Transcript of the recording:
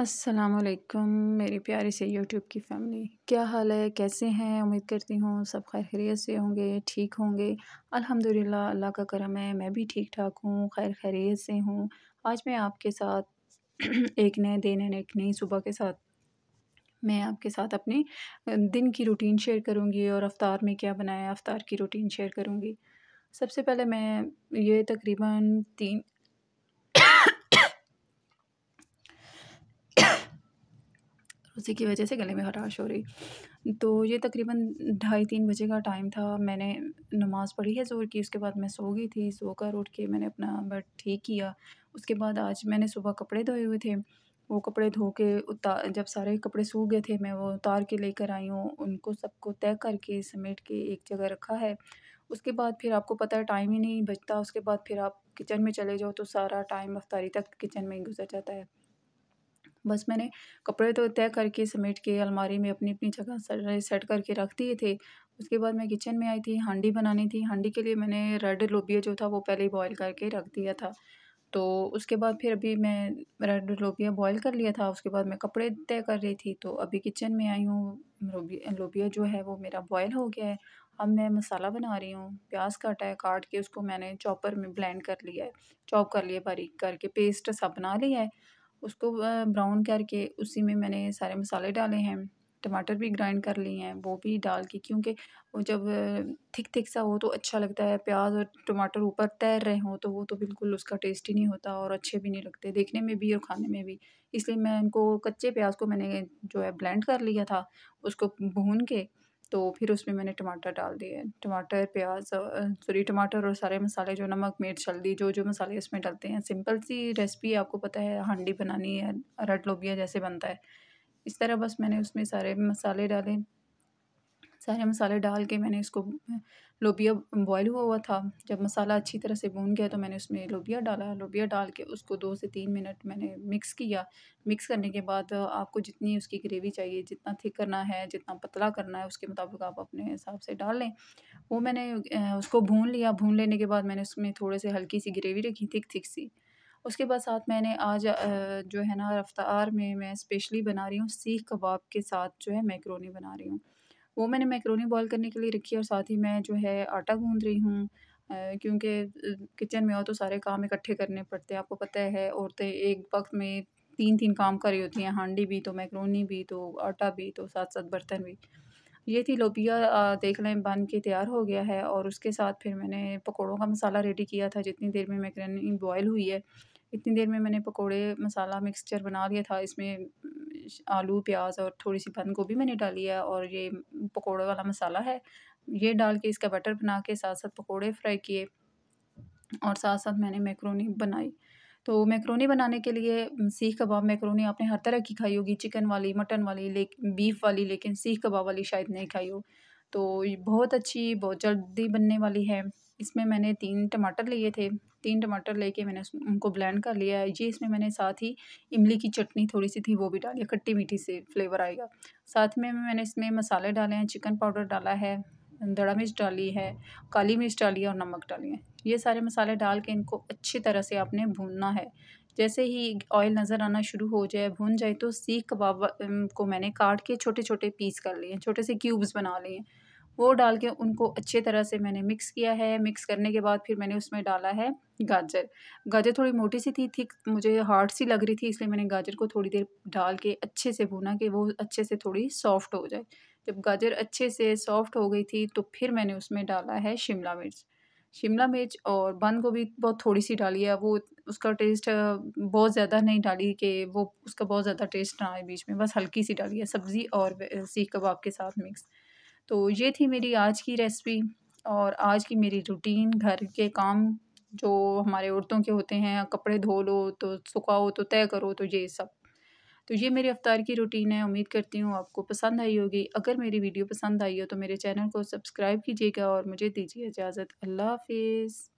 असलकम मेरी प्यारी से यूट्यूब की फैमिली क्या हाल है कैसे हैं उम्मीद करती हूँ सब खैर खैरियत से होंगे ठीक होंगे अल्हम्दुलिल्लाह अल्लाह का करम है मैं भी ठीक ठाक हूँ खैर खैरियत से हूँ आज मैं आपके साथ एक नए दिन एंड एक नई सुबह के साथ मैं आपके साथ अपने दिन की रूटीन शेयर करूँगी और अफ्तार में क्या बनाया अफ्तार की रूटीन शेयर करूँगी सबसे पहले मैं ये तकरीबन तीन उसी की वजह से गले में खराश हो रही तो ये तकरीबन ढाई तीन बजे का टाइम था मैंने नमाज़ पढ़ी है जोर की उसके बाद मैं सो गई थी सोकर उठ के मैंने अपना बेड ठीक किया उसके बाद आज मैंने सुबह कपड़े धोए हुए थे वो कपड़े धो के उतार जब सारे कपड़े सूख गए थे मैं वो उतार के लेकर आई हूँ उनको सबको तय करके समेट के एक जगह रखा है उसके बाद फिर आपको पता है टाइम ही नहीं बचता उसके बाद फिर आप किचन में चले जाओ तो सारा टाइम अफ्तारी तक किचन में गुजर जाता है बस मैंने कपड़े तो तय करके समेट के अलमारी में अपनी अपनी जगह सेट करके रख दिए थे उसके बाद मैं किचन में आई थी हांडी बनानी थी हांडी के लिए मैंने रेड लोबिया जो था वो पहले ही बॉयल करके रख दिया था तो उसके बाद फिर अभी मैं रेड लोबिया बॉयल कर लिया था उसके बाद मैं कपड़े तय कर रही थी तो अभी किचन में आई हूँ लोबिया लोबिया जो है वो मेरा बॉयल हो गया है अब मैं मसाला बना रही हूँ प्याज काटा है काट के उसको मैंने चॉपर में ब्लेंड कर लिया है चॉप कर लिया बारीक करके पेस्ट सा बना लिया है उसको ब्राउन करके उसी में मैंने सारे मसाले डाले हैं टमाटर भी ग्राइंड कर लिए हैं वो भी डाल के क्योंकि वो जब थिक थिक सा हो तो अच्छा लगता है प्याज और टमाटर ऊपर तैर रहे हों तो वो तो बिल्कुल उसका टेस्ट ही नहीं होता और अच्छे भी नहीं लगते देखने में भी और खाने में भी इसलिए मैं इनको कच्चे प्याज को मैंने जो है ब्लेंड कर लिया था उसको भून के तो फिर उसमें मैंने टमाटर डाल दिए टमाटर प्याज सॉरी टमाटर और सारे मसाले जो नमक मिर्च हल्दी जो जो मसाले इसमें डालते हैं सिंपल सी रेसिपी आपको पता है हांडी बनानी है रट लोबिया जैसे बनता है इस तरह बस मैंने उसमें सारे मसाले डाले सारे मसाले डाल के मैंने इसको लोबिया बॉयल हुआ हुआ था जब मसाला अच्छी तरह से भून गया तो मैंने उसमें लोबिया डाला लोबिया डाल के उसको दो से तीन मिनट मैंने मिक्स किया मिक्स करने के बाद आपको जितनी उसकी ग्रेवी चाहिए जितना थिक करना है जितना पतला करना है उसके मुताबिक आप अपने हिसाब से डाल लें वो मैंने उसको भून लिया भून लेने के बाद मैंने उसमें थोड़े से हल्की सी ग्रेवी रखी थिक थिक सी उसके बाद साथ मैंने आज जो है ना रफ्तार में मैं स्पेशली बना रही हूँ सीख कबाब के साथ जो है मैक्रोनी बना रही हूँ वो मैंने मैक्रोनी बॉयल करने के लिए रखी है और साथ ही मैं जो है आटा गूँध रही हूँ क्योंकि किचन में हो तो सारे काम इकट्ठे करने पड़ते हैं आपको पता है औरतें एक वक्त में तीन तीन काम कर रही होती हैं हांडी भी तो मैक्रोनी भी तो आटा भी तो साथ साथ बर्तन भी ये थी लोबिया देख लें बन के तैयार हो गया है और उसके साथ फिर मैंने पकौड़ों का मसाला रेडी किया था जितनी देर में मैक्रोनी बॉयल हुई है इतनी देर में मैंने पकोड़े मसाला मिक्सचर बना लिया था इसमें आलू प्याज और थोड़ी सी बंद गोभी मैंने डाली है और ये पकौड़े वाला मसाला है ये डाल के इसका बटर बना के साथ साथ पकौड़े फ्राई किए और साथ साथ मैंने मैक्रोनी बनाई तो मैक्रोनी बनाने के लिए सीख कबाब मैक्रोनी आपने हर तरह की खाई होगी चिकन वाली मटन वाली ले बीफ वाली लेकिन सीख कबाब वाली शायद नहीं खाई हो तो बहुत अच्छी बहुत जल्दी बनने वाली है इसमें मैंने तीन टमाटर लिए थे तीन टमाटर लेके मैंने उनको ब्लेंड कर लिया है ये इसमें मैंने साथ ही इमली की चटनी थोड़ी सी थी वो भी डाली खट्टी मीठी से फ्लेवर आएगा साथ में मैंने इसमें मसाले डाले हैं चिकन पाउडर डाला है दड़ा मिर्च डाली है काली मिर्च डाली है और नमक डाली है ये सारे मसाले डाल के इनको अच्छी तरह से आपने भूनना है जैसे ही ऑयल नज़र आना शुरू हो जाए भून जाए तो सीख कबाब को मैंने काट के छोटे छोटे पीस कर लिए छोटे से क्यूब्स बना लिए वो डाल के उनको अच्छे तरह से मैंने मिक्स किया है मिक्स करने के बाद फिर मैंने उसमें डाला है गाजर गाजर थोड़ी मोटी सी थी थिक मुझे हार्ड सी लग रही थी इसलिए मैंने गाजर को थोड़ी देर डाल के अच्छे से भूना कि वो अच्छे से थोड़ी सॉफ्ट हो जाए जब गाजर अच्छे से सॉफ्ट हो गई थी तो फिर मैंने उसमें डाला है शिमला मिर्च शिमला मिर्च और बंद गोभी बहुत थोड़ी सी डाली है वो उसका टेस्ट बहुत ज़्यादा नहीं डाली कि वो उसका बहुत ज़्यादा टेस्ट ना आए बीच में बस हल्की सी डाली है सब्ज़ी और सीख कबाब के साथ मिक्स तो ये थी मेरी आज की रेसिपी और आज की मेरी रूटीन घर के काम जो हमारे औरतों के होते हैं कपड़े धो लो तो सुखाओ तो तय करो तो ये सब तो ये मेरी अफ्तार की रूटीन है उम्मीद करती हूँ आपको पसंद आई होगी अगर मेरी वीडियो पसंद आई हो तो मेरे चैनल को सब्सक्राइब कीजिएगा और मुझे दीजिए इजाज़त अल्लाह हाफिज़